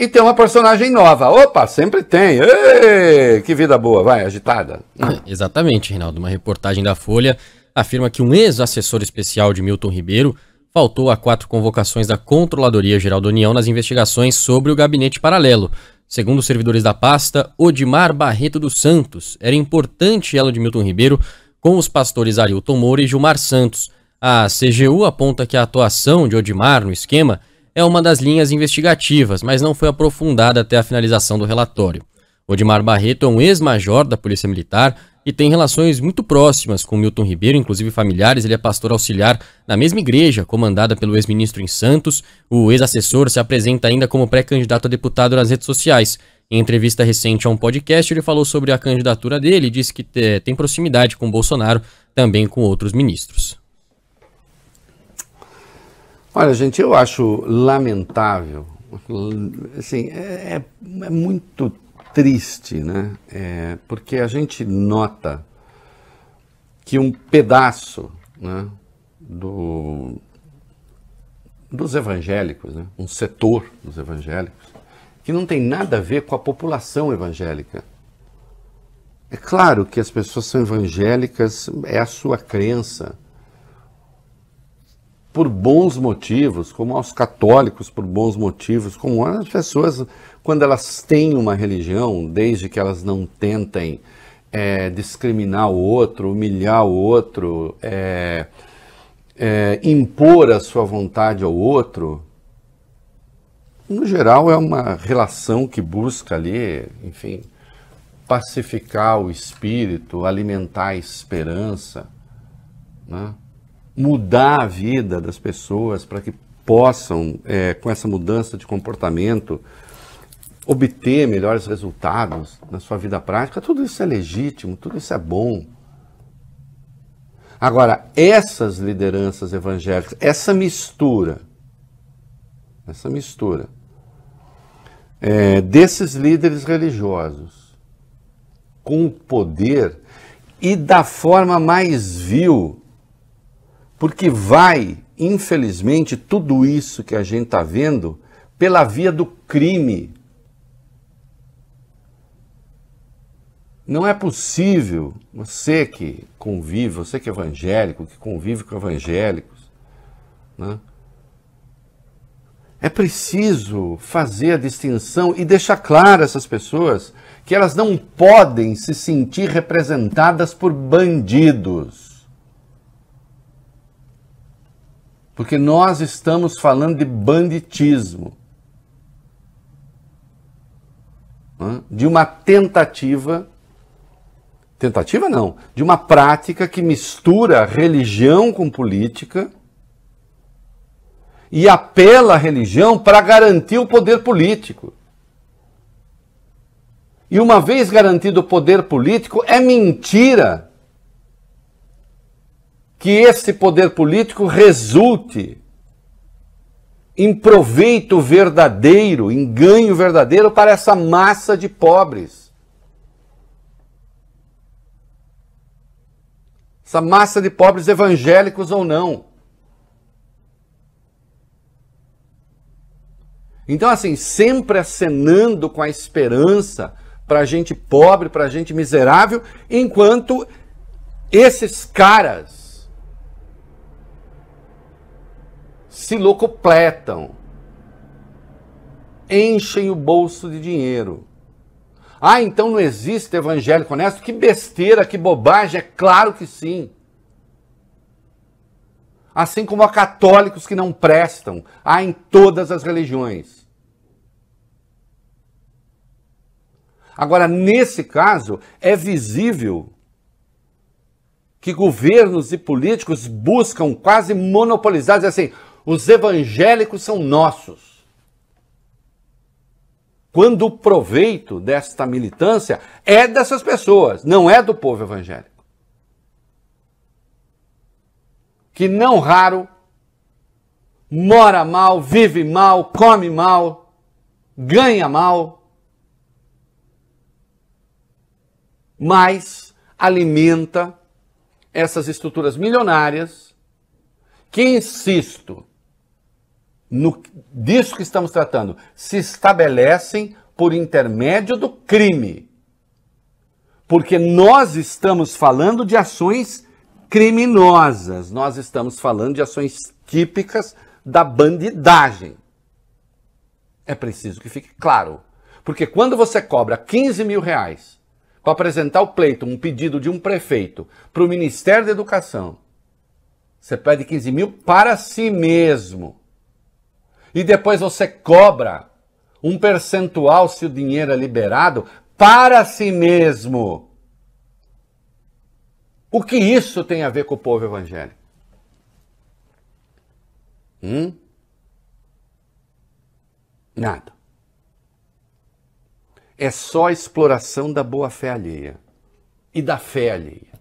e tem uma personagem nova. Opa, sempre tem. Ei, que vida boa, vai, agitada. Ah, exatamente, Reinaldo. Uma reportagem da Folha afirma que um ex-assessor especial de Milton Ribeiro faltou a quatro convocações da Controladoria Geral da União nas investigações sobre o gabinete paralelo. Segundo os servidores da pasta, Odimar Barreto dos Santos era importante ela de Milton Ribeiro com os pastores Arilton Moura e Gilmar Santos. A CGU aponta que a atuação de Odimar no esquema é uma das linhas investigativas, mas não foi aprofundada até a finalização do relatório. Odimar Barreto é um ex-major da Polícia Militar e tem relações muito próximas com Milton Ribeiro, inclusive familiares, ele é pastor auxiliar na mesma igreja, comandada pelo ex-ministro em Santos. O ex-assessor se apresenta ainda como pré-candidato a deputado nas redes sociais. Em entrevista recente a um podcast, ele falou sobre a candidatura dele e disse que tem proximidade com Bolsonaro, também com outros ministros. Olha, gente, eu acho lamentável, assim, é, é, é muito triste, né? É, porque a gente nota que um pedaço né, do, dos evangélicos, né, um setor dos evangélicos, que não tem nada a ver com a população evangélica. É claro que as pessoas são evangélicas, é a sua crença por bons motivos, como aos católicos por bons motivos, como as pessoas, quando elas têm uma religião, desde que elas não tentem é, discriminar o outro, humilhar o outro, é, é, impor a sua vontade ao outro, no geral é uma relação que busca ali, enfim, pacificar o espírito, alimentar a esperança, né? mudar a vida das pessoas para que possam, é, com essa mudança de comportamento, obter melhores resultados na sua vida prática, tudo isso é legítimo, tudo isso é bom. Agora, essas lideranças evangélicas, essa mistura, essa mistura é, desses líderes religiosos com o poder e da forma mais vil porque vai, infelizmente, tudo isso que a gente está vendo pela via do crime. Não é possível, você que convive, você que é evangélico, que convive com evangélicos, né? é preciso fazer a distinção e deixar claro essas pessoas que elas não podem se sentir representadas por bandidos. Porque nós estamos falando de banditismo. De uma tentativa. Tentativa não, de uma prática que mistura religião com política e apela à religião para garantir o poder político. E uma vez garantido o poder político, é mentira que esse poder político resulte em proveito verdadeiro, em ganho verdadeiro para essa massa de pobres. Essa massa de pobres evangélicos ou não. Então, assim, sempre acenando com a esperança para gente pobre, para gente miserável, enquanto esses caras se locopletam, enchem o bolso de dinheiro. Ah, então não existe evangélico honesto? Que besteira, que bobagem, é claro que sim. Assim como há católicos que não prestam, há em todas as religiões. Agora, nesse caso, é visível que governos e políticos buscam quase monopolizar, dizer assim, os evangélicos são nossos. Quando o proveito desta militância é dessas pessoas, não é do povo evangélico. Que não raro mora mal, vive mal, come mal, ganha mal, mas alimenta essas estruturas milionárias que, insisto, no, disso que estamos tratando, se estabelecem por intermédio do crime. Porque nós estamos falando de ações criminosas, nós estamos falando de ações típicas da bandidagem. É preciso que fique claro. Porque quando você cobra 15 mil reais para apresentar o pleito, um pedido de um prefeito para o Ministério da Educação, você pede 15 mil para si mesmo e depois você cobra um percentual, se o dinheiro é liberado, para si mesmo. O que isso tem a ver com o povo evangélico? Hum? Nada. É só exploração da boa fé alheia e da fé alheia.